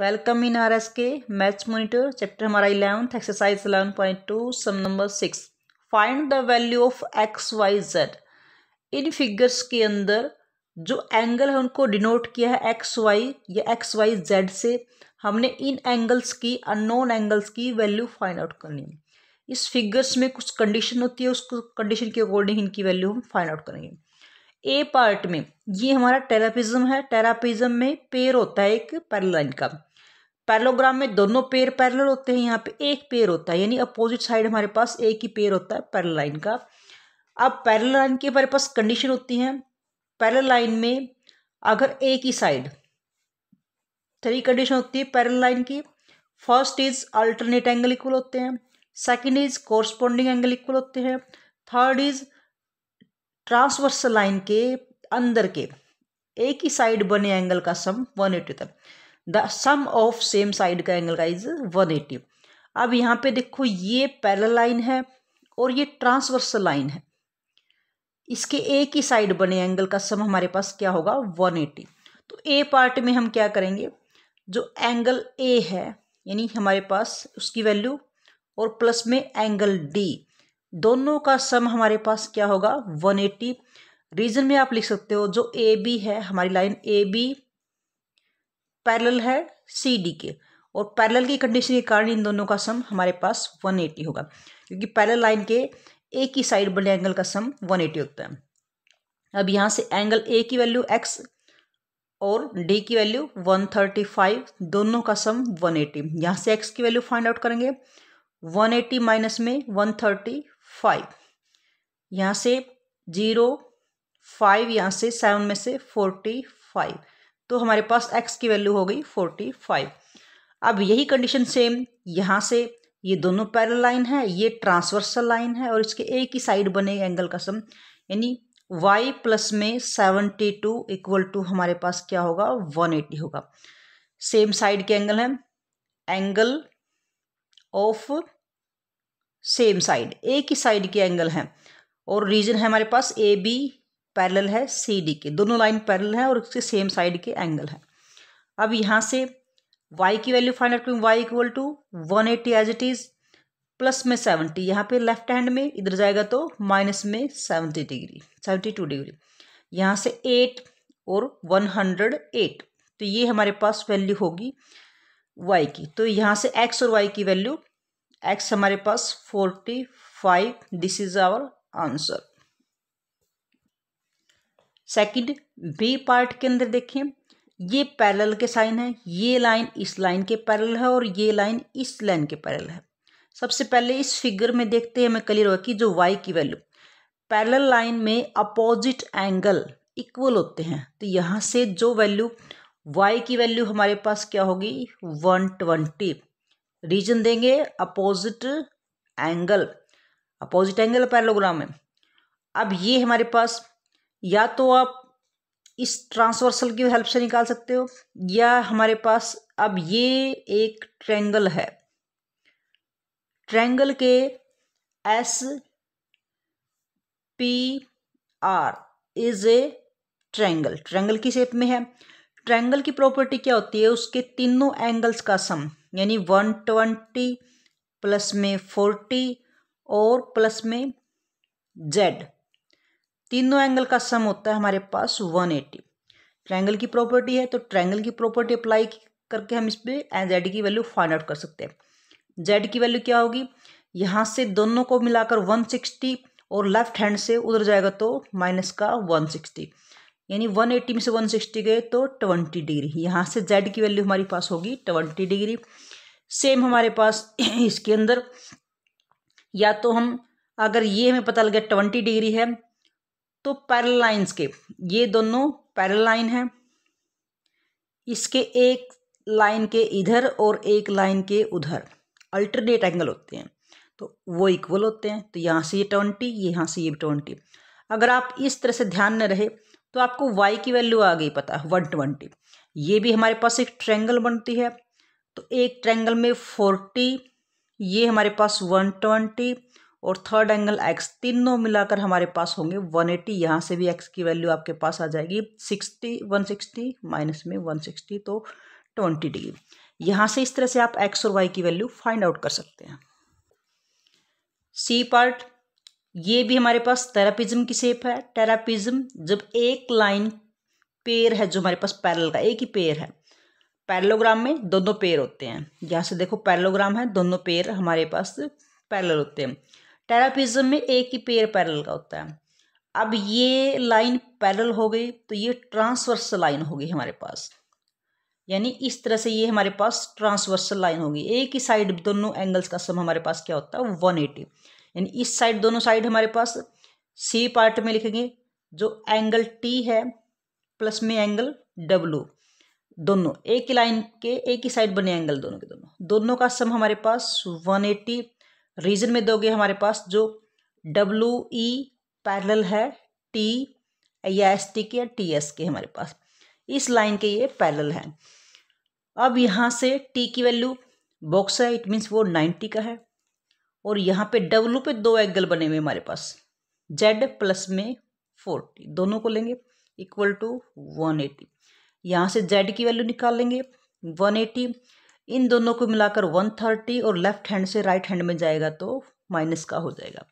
welcome in R S के maths monitor chapter हमारा eleventh exercise eleven point two sum number six find the value of X Y Z in figures के अंदर जो angle है उनको denote किया है एक्स वाई या एक्स वाई जेड से हमने इन एंगल्स की अननोन एंगल्स की वैल्यू फाइंड आउट करनी है इस फिगर्स में कुछ कंडीशन होती है उस कंडीशन के अकॉर्डिंग इनकी वैल्यू हम फाइंड आउट करेंगे ए पार्ट में ये हमारा टेरापिज्म है टेरापिज्म में पेयर होता है एक पैरल लाइन का पैरलोग्राम में दोनों पेयर पैरल होते हैं यहाँ पे एक पेयर होता है यानी अपोजिट साइड हमारे पास एक ही पेयर होता है पैरल लाइन का अब पैरल लाइन की हमारे पास कंडीशन होती है पैरल लाइन में अगर एक ही साइड थ्री कंडीशन होती है पैरल लाइन की first is alternate angle equal होते हैं second is corresponding angle equal होते हैं थर्ड इज ट्रांसवर्स लाइन के अंदर के एक ही साइड बने एंगल का सम 180 था the sum of same side का एंगल का इज 180 अब यहाँ पे देखो ये पैरल लाइन है और ये ट्रांसवर्स लाइन है इसके एक ही साइड बने एंगल का सम हमारे पास क्या होगा 180 तो ए पार्ट में हम क्या करेंगे जो एंगल ए है यानी हमारे पास उसकी वैल्यू और प्लस में एंगल डी दोनों का सम हमारे पास क्या होगा 180 रीजन में आप लिख सकते हो जो ए बी है हमारी लाइन ए बी पैरल है सी डी के और पैरल की कंडीशन के कारण इन दोनों का सम हमारे पास 180 होगा क्योंकि पैरल लाइन के ए की साइड बने एंगल का सम 180 होता है अब यहाँ से एंगल ए की वैल्यू एक्स और डी की वैल्यू 135 दोनों का सम 180 यहाँ से एक्स की वैल्यू फाइंड आउट करेंगे 180 माइनस में थर्टी फाइव यहाँ से जीरो फाइव यहाँ से सेवन में से फोर्टी फाइव तो हमारे पास एक्स की वैल्यू हो गई फोर्टी फाइव अब यही कंडीशन सेम यहाँ से ये दोनों पैरल लाइन है ये ट्रांसवर्सल लाइन है और इसके एक ही साइड बने एंगल का सम यानी y प्लस में सेवेंटी टू इक्वल टू हमारे पास क्या होगा वन एटी होगा सेम साइड के एंगल है एंगल ऑफ सेम साइड एक ही साइड के एंगल हैं और रीजन है हमारे पास ए बी पैरल है सी डी के दोनों लाइन पैरल हैं और उसके सेम साइड के एंगल हैं अब यहाँ से वाई की वैल्यू फाइंड आउट करेंगे Y equal to one eighty as it is plus में सेवेंटी यहाँ पे लेफ्ट हैंड में इधर जाएगा तो माइनस में seventy degree seventy two degree यहाँ से एट और वन हंड्रेड एट तो ये हमारे पास वैल्यू होगी वाई की तो यहाँ से एक्स और वाई की वैल्यू एक्स हमारे पास forty five this is our answer second B part के अंदर देखें ये पैरल के साइन है ये लाइन इस लाइन के पैरल है और ये लाइन इस लाइन के पैरल है सबसे पहले इस फिगर में देखते हैं हमें क्लियर होगा कि जो वाई की वैल्यू पैरल लाइन में अपोजिट एंगल इक्वल होते हैं तो यहाँ से जो वैल्यू वाई की वैल्यू हमारे पास क्या होगी वन ट्वेंटी रीजन देंगे opposite angle opposite angle parallelogram है अब ये हमारे पास या तो आप इस ट्रांसवर्सल की हेल्प से निकाल सकते हो या हमारे पास अब ये एक ट्रैंगल है ट्रैंगल के S P R is a triangle triangle की शेप में है ट्रायंगल की प्रॉपर्टी क्या होती है उसके तीनों एंगल्स का सम यानी वन ट्वेंटी प्लस में फोर्टी और प्लस में जेड तीनों एंगल का सम होता है हमारे पास वन एटी ट्रायंगल की प्रॉपर्टी है तो ट्रायंगल की प्रॉपर्टी अप्लाई करके हम इस पर जेड की वैल्यू फाइंड आउट कर सकते हैं जेड की वैल्यू क्या होगी यहाँ से दोनों को मिलाकर वन सिक्सटी और लेफ्ट हैंड से उधर जाएगा तो माइनस का वन सिक्सटी यानी 180 में से 160 गए तो 20 डिग्री यहाँ से जेड की वैल्यू हमारे पास होगी 20 डिग्री सेम हमारे पास इसके अंदर या तो हम अगर ये हमें पता लगे ट्वेंटी डिग्री है तो पैरल लाइन्स के ये दोनों पैरल लाइन है इसके एक लाइन के इधर और एक लाइन के उधर अल्टरनेट एंगल होते हैं तो वो इक्वल होते हैं तो यहाँ से ये ट्वेंटी यहाँ से ये ट्वेंटी अगर आप इस तरह से ध्यान न रहे तो आपको वाई की वैल्यू आ गई पता है वन ट्वेंटी ये भी हमारे पास एक ट्रेंगल बनती है तो एक ट्रेंगल में फोर्टी ये हमारे पास वन ट्वेंटी और थर्ड एंगल एक्स तीनों मिलाकर हमारे पास होंगे वन एटी यहाँ से भी एक्स की वैल्यू आपके पास आ जाएगी सिक्सटी वन सिक्सटी माइनस में वन सिक्सटी तो ट्वेंटी डिग्री यहाँ से इस तरह से आप एक्स और वाई की वैल्यू फाइंड आउट कर सकते हैं सी पार्ट ये भी हमारे पास टेरापिज्म की सेप है टेरापिज्म जब एक लाइन पेयर है जो हमारे पास पैरल का एक ही पेयर है पैरलोग्राम में दोनों पेयर होते हैं यहाँ से देखो पैरलोग्राम है दोनों पेयर हमारे पास पैरल होते हैं टेरापिज्म में एक ही पेयर पैरल का होता है अब ये लाइन पैरल हो गई तो ये ट्रांसवर्स लाइन होगी हमारे पास यानी इस तरह से ये हमारे पास ट्रांसवर्सल लाइन होगी एक ही साइड दोनों एंगल्स का सम हमारे पास क्या होता है वन एटी यानी इस साइड दोनों साइड हमारे पास सी पार्ट में लिखेंगे जो एंगल टी है प्लस में एंगल डब्लू दोनों एक ही लाइन के एक ही साइड बने एंगल दोनों के दोनों दोनों का सम हमारे पास वन एटी रीजन में दोगे हमारे पास जो डब्लू ई पैरल है टी या एस टी के या टी एस के हमारे पास इस लाइन के ये पैरल है अब यहाँ से टी की वैल्यू बॉक्स है इट मीन्स वो नाइन्टी का है और यहाँ पे डब्लू पे दो एंगल बने हुए हमारे पास जेड प्लस में फोर्टी दोनों को लेंगे इक्वल टू वन एटी यहाँ से जेड की वैल्यू निकाल लेंगे वन एटी इन दोनों को मिलाकर वन थर्टी और लेफ्ट हैंड से राइट हैंड में जाएगा तो माइनस का हो जाएगा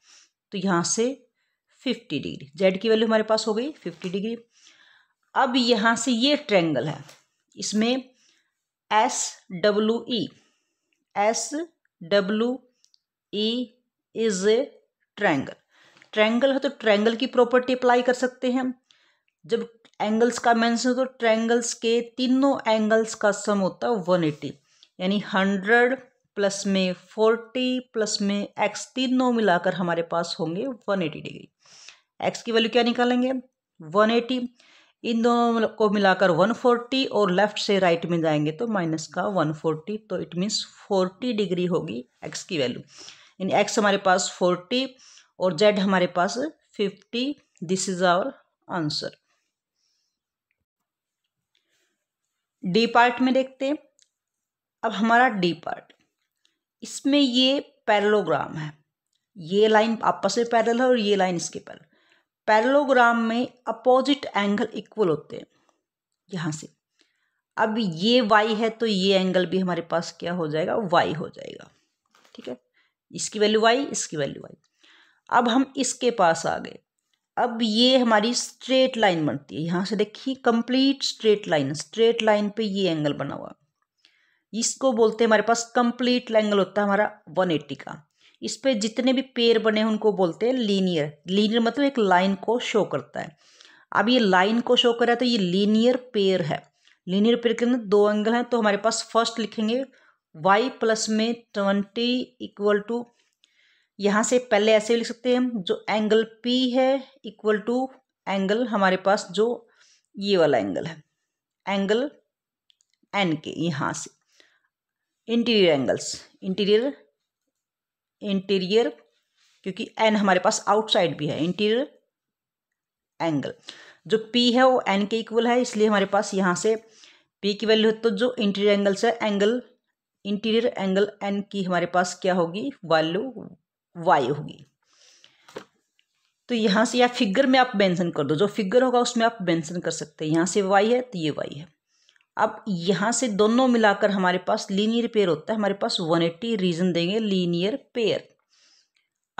तो यहाँ से फिफ्टी डिग्री जेड की वैल्यू हमारे पास हो गई फिफ्टी डिग्री अब यहाँ से ये ट्रेंगल है इसमें S W E S W E is a triangle triangle है तो ट्रैंगल की प्रॉपर्टी अप्लाई कर सकते हैं जब एंगल्स का हो तो ट्रैंगल्स के तीनों एंगल्स का सम होता है वन एटी यानी हंड्रेड प्लस में फोर्टी प्लस में एक्स तीनों मिलाकर हमारे पास होंगे वन एटी डिग्री एक्स की वैल्यू क्या निकालेंगे वन एटी इन दोनों को मिलाकर वन फोर्टी और लेफ्ट से राइट में जाएंगे तो माइनस का वन फोर्टी तो इट मीन्स फोर्टी डिग्री होगी एक्स की वैल्यू यानी एक्स हमारे पास फोर्टी और जेड हमारे पास fifty this is our answer D part में देखते हैं अब हमारा डी पार्ट इसमें ये पैरलोग्राम है ये लाइन आपस में पैरल है और ये लाइन इसके पैरल पैरलोग्राम में अपोजिट एंगल इक्वल होते हैं यहाँ से अब ये वाई है तो ये एंगल भी हमारे पास क्या हो जाएगा वाई हो जाएगा ठीक है इसकी वैल्यू आई इसकी वैल्यू आई अब हम इसके पास आ गए अब ये हमारी स्ट्रेट लाइन बनती है यहाँ से देखिए complete straight line straight line पे ये एंगल बना हुआ इसको बोलते हैं हमारे पास कंप्लीट एंगल होता है हमारा वन एट्टी का इस पर जितने भी पेड़ बने हैं उनको बोलते हैं लीनियर लीनियर मतलब एक लाइन को शो करता है अब ये लाइन को शो कर रहा है तो ये लीनियर पेयर है लीनियर पेयर के अंदर दो एंगल हैं तो हमारे पास फर्स्ट लिखेंगे वाई प्लस में ट्वेंटी इक्वल टू यहाँ से पहले ऐसे लिख सकते हैं जो एंगल पी है इक्वल टू एंगल हमारे पास जो ये वाला एंगल है एंगल एन के यहाँ से इंटीरियर एंगल्स इंटीरियर इंटीरियर क्योंकि एन हमारे पास आउटसाइड भी है इंटीरियर एंगल जो पी है वो एन के इक्वल है इसलिए हमारे पास यहाँ से पी की वैल्यू है तो जो इंटीरियर एंगल्स है एंगल इंटीरियर एंगल एन की हमारे पास क्या होगी वैल्यू वाई होगी तो यहाँ से या फिगर में आप मेंशन कर दो जो फिगर होगा उसमें आप मेंशन कर सकते हैं यहाँ से वाई है तो ये वाई है अब यहाँ से दोनों मिलाकर हमारे पास लीनियर पेयर होता है हमारे पास वन एट्टी रीजन देंगे लीनियर पेयर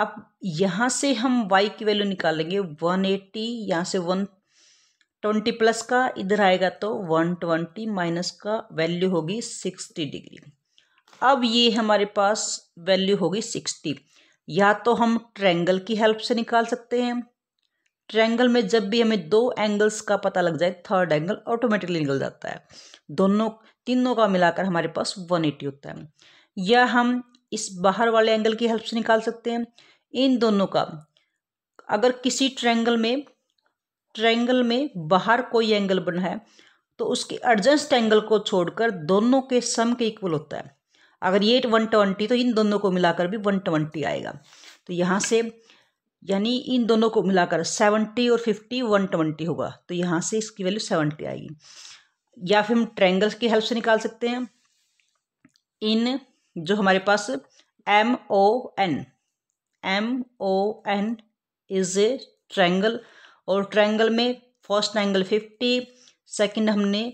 अब यहाँ से हम वाई की वैल्यू निकालेंगे वन एट्टी यहाँ से वन ट्वेंटी प्लस का इधर आएगा तो वन ट्वेंटी माइनस का वैल्यू होगी सिक्सटी डिग्री अब ये हमारे पास वैल्यू होगी सिक्सटी या तो हम ट्रेंगल की हेल्प से निकाल सकते हैं ट्रैंगल में जब भी हमें दो एंगल्स का पता लग जाए थर्ड एंगल ऑटोमेटिकली निकल जाता है दोनों तीनों का मिलाकर हमारे पास वन एटी होता है या हम इस बाहर वाले एंगल की हेल्प से निकाल सकते हैं इन दोनों का अगर किसी ट्रैंगल में ट्रैंगल में बाहर कोई एंगल बना है तो उसके अर्जेंस्ट एंगल को छोड़कर दोनों के सम के इक्वल होता है अगर ये वन ट्वेंटी तो इन दोनों को मिलाकर भी वन ट्वेंटी आएगा तो यहाँ से यानी इन दोनों को मिलाकर सेवेंटी और फिफ्टी वन ट्वेंटी होगा तो यहाँ से इसकी वैल्यू सेवेंटी आएगी या फिर हम ट्रैंगल्स की हेल्प से निकाल सकते हैं इन जो हमारे पास M O N M O N is a triangle और ट्रैंगल में फर्स्ट एंगल फिफ्टी सेकेंड हमने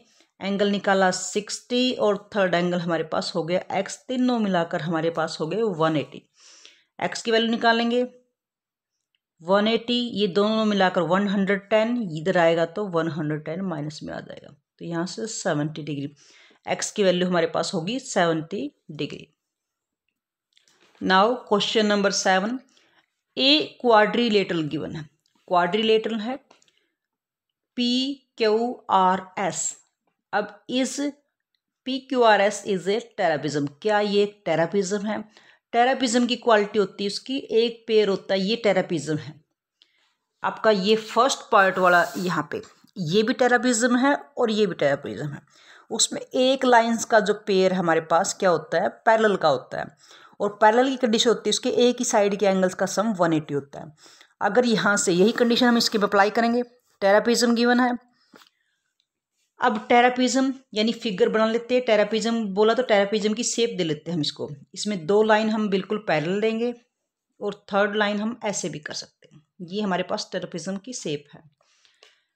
एंगल निकाला सिक्सटी और थर्ड एंगल हमारे पास हो गया एक्स तीनों मिलाकर हमारे पास हो गए वन एटी एक्स की वैल्यू निकालेंगे वन एटी ये दोनों मिलाकर वन हंड्रेड टेन इधर आएगा तो वन हंड्रेड टेन माइनस में आ जाएगा तो यहाँ से सेवेंटी डिग्री एक्स की वैल्यू हमारे पास होगी seventy degree now question number seven a quadrilateral given है क्वाड्रीलेटरल है पी क्यू आर एस अब इस P Q R S is a trapezium क्या ये टेरापिज्म है टेरापिज्म की क्वालिटी होती है उसकी एक पेयर होता है ये टेरापिज्म है आपका ये फर्स्ट पॉइंट वाला यहाँ पे ये भी टेरापिज्म है और ये भी टेरापिज्म है उसमें एक लाइंस का जो पेयर हमारे पास क्या होता है पैरेलल का होता है और पैरेलल की कंडीशन होती है उसके एक ही साइड के एंगल्स का सम 180 होता है अगर यहाँ से यही कंडीशन हम इसके अप्लाई करेंगे टेरापिज्म गिवन है अब टेरापिज्म यानी फिगर बना लेते हैं टेरापिज्म बोला तो टेरापिज्म की शेप दे लेते हैं हम इसको इसमें दो लाइन हम बिल्कुल पैरल देंगे और थर्ड लाइन हम ऐसे भी कर सकते हैं ये हमारे पास टेरापिज्म की शेप है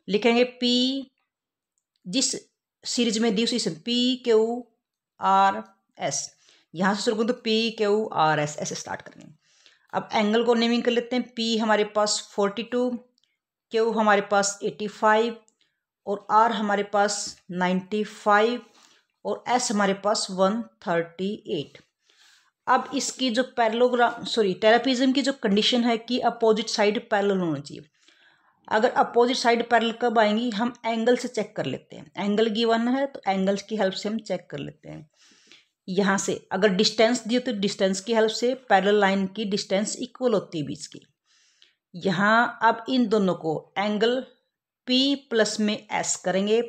लिखेंगे पी जिस सीरीज में दी उसी पी क्यू आर एस यहाँ से शुरू करूँ तो पी क्यू आर एस ऐसे स्टार्ट करेंगे अब एंगल को नेमिंग कर लेते हैं पी हमारे पास फोर्टी टू क्यू हमारे पास एटी फाइव और आर हमारे पास नाइन्टी फाइव और एस हमारे पास वन थर्टी एट अब इसकी जो पैरलोग्राम सॉरी टेरापिज्म की जो कंडीशन है कि अपोजिट साइड पैरल होना चाहिए अगर अपोजिट साइड पैरल कब आएंगी हम एंगल से चेक कर लेते हैं एंगल गिवन है तो एंगल्स की हेल्प से हम चेक कर लेते हैं यहाँ से अगर डिस्टेंस दी तो डिस्टेंस की हेल्प से पैरल लाइन की डिस्टेंस इक्वल होती है बीच की यहाँ अब इन दोनों को एंगल पी प्लस में एस करेंगे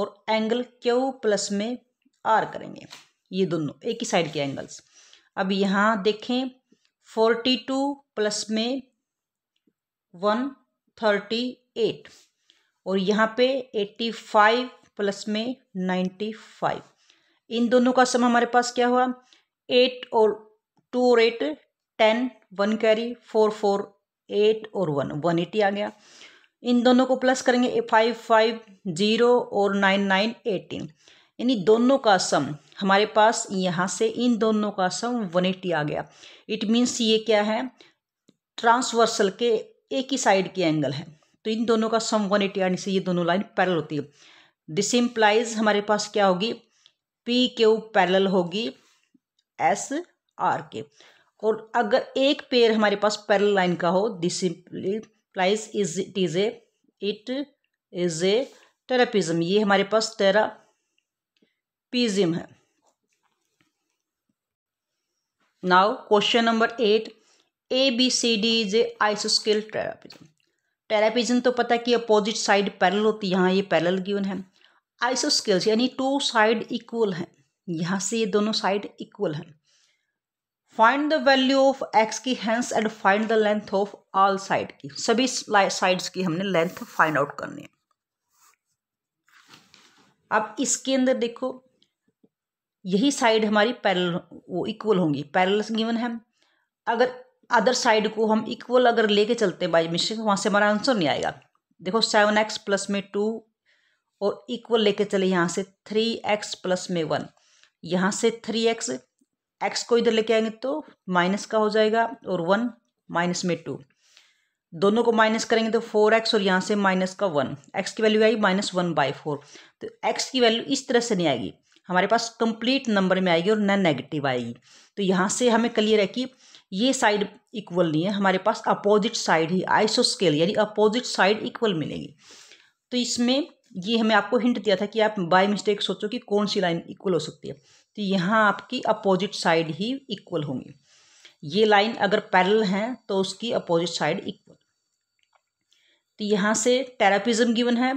और एंगल क्यू प्लस में आर करेंगे ये दोनों एक ही साइड के एंगल्स अब यहाँ देखें फोर्टी टू प्लस में वन थर्टी एट और यहाँ पे एट्टी फाइव प्लस में नाइन्टी फाइव इन दोनों का सम हमारे पास क्या हुआ एट और टू और eight ten one carry four four eight और वन वन एटी आ गया इन दोनों को प्लस करेंगे फाइव फाइव ज़ीरो और नाइन नाइन एटीन यानी दोनों का सम हमारे पास यहाँ से इन दोनों का सम वन एटी आ गया इट मीन्स ये क्या है ट्रांसवर्सल के एक ही साइड के एंगल है तो इन दोनों का सम वन एटी आने से ये दोनों लाइन पैरल होती है दिस इम्प्लाइज हमारे पास क्या होगी पी क्यू पैरल होगी एस आर के और अगर एक पेयर हमारे पास पैरल लाइन का हो this implies is it is a it is a trapezium ये हमारे पास टेरापिज्म है now question number eight A B C D is a scale trapezium trapezium तो पता है कि अपोजिट साइड पैरल होती है यहाँ ये पैरल गिवन है आइसोस्केल्स यानी टू साइड इक्वल हैं यहाँ से ये दोनों साइड इक्वल हैं find the value of X की hence and find the length of all side की सभी साइड्स की हमने लेंथ फाइंड आउट करनी है अब इसके अंदर देखो यही साइड हमारी पैरल वो इक्वल होंगी पैरल गिवन है अगर अदर साइड को हम इक्वल अगर लेके चलते हैं बाई मिशन वहाँ से हमारा आंसर नहीं आएगा देखो सेवन एक्स प्लस में टू और इक्वल लेके चले यहाँ से थ्री एक्स प्लस में वन यहाँ से थ्री एक्स एक्स को इधर लेके आएंगे तो माइनस का हो जाएगा और वन माइनस में टू दोनों को माइनस करेंगे तो फोर एक्स और यहाँ से माइनस का वन एक्स की वैल्यू आई माइनस वन बाई फोर तो एक्स की वैल्यू इस तरह से नहीं आएगी हमारे पास कंप्लीट नंबर में आएगी और न नेगेटिव आएगी तो यहाँ से हमें क्लियर है कि ये साइड इक्वल नहीं है हमारे पास अपोजिट साइड ही स्केल यानी अपोजिट साइड इक्वल मिलेगी तो इसमें ये हमें आपको हिंट दिया था कि आप बाय मिस्टेक सोचो कि कौन सी लाइन इक्वल हो सकती है तो यहाँ आपकी अपोजिट साइड ही इक्वल होंगी ये लाइन अगर पैरल हैं तो उसकी अपोजिट साइड इक्वल तो यहाँ से टेरापिज्म गिवन है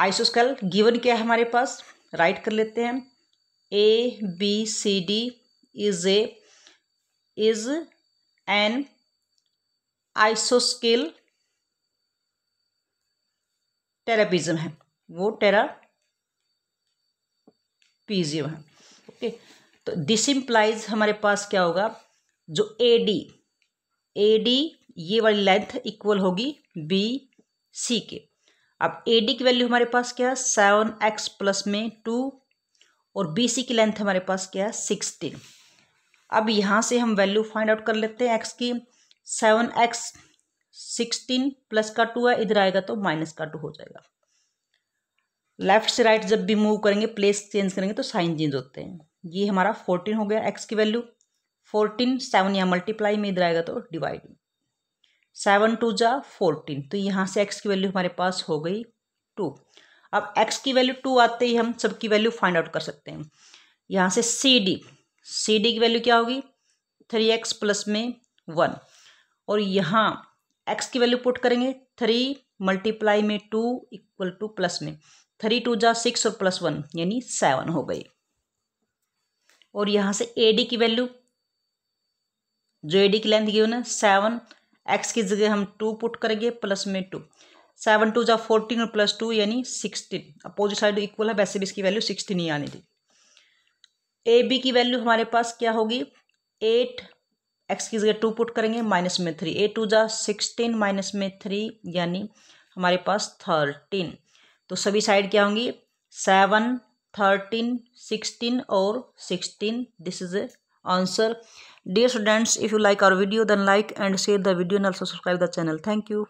आइसोस्कल गिवन क्या है हमारे पास राइट कर लेते हैं A B C D is A is an आइसोस्केल टेरापिज्म है वो टेरा पी जीरो है ओके तो दिस इम्प्लाइज हमारे पास क्या होगा जो ए डी ए डी ये वाली लेंथ इक्वल होगी बी सी के अब ए डी की वैल्यू हमारे पास क्या है सेवन एक्स प्लस में टू और बी सी की लेंथ हमारे पास क्या है सिक्सटीन अब यहाँ से हम वैल्यू फाइंड आउट कर लेते हैं एक्स की सेवन एक्स सिक्सटीन प्लस का टू है इधर आएगा तो माइनस का टू हो जाएगा लेफ्ट से राइट जब भी मूव करेंगे प्लेस चेंज करेंगे तो साइन चेंज होते हैं ये हमारा फोर्टीन हो गया एक्स की वैल्यू फोर्टीन सेवन या मल्टीप्लाई में इधर आएगा तो डिवाइड सेवन टू जा फोर्टीन तो यहाँ से एक्स की वैल्यू हमारे पास हो गई टू अब एक्स की वैल्यू टू आते ही हम सबकी वैल्यू फाइंड आउट कर सकते हैं यहाँ से सी डी सी डी की वैल्यू क्या होगी थ्री एक्स प्लस में वन और यहाँ एक्स की वैल्यू पुट करेंगे थ्री मल्टीप्लाई में टू इक्वल टू प्लस में थ्री टू जा सिक्स और प्लस वन यानी सेवन हो गई और यहाँ से ए डी की वैल्यू जो ए डी की लेंथ गिवन है सेवन एक्स की जगह हम टू पुट करेंगे प्लस में टू सेवन टू जा फोर्टीन और प्लस टू यानी सिक्सटीन अपोजिट साइड इक्वल है वैसे भी इसकी वैल्यू सिक्सटीन ही आनी थी ए बी की वैल्यू हमारे पास क्या होगी एट एक्स की जगह टू पुट करेंगे माइनस में थ्री ए टू जा सिक्सटीन माइनस में थ्री यानी हमारे पास थर्टीन तो सभी साइड क्या होंगी सेवन थर्टीन सिक्सटीन और sixteen this is answer dear students if you like our video then like and share the video and also subscribe the channel thank you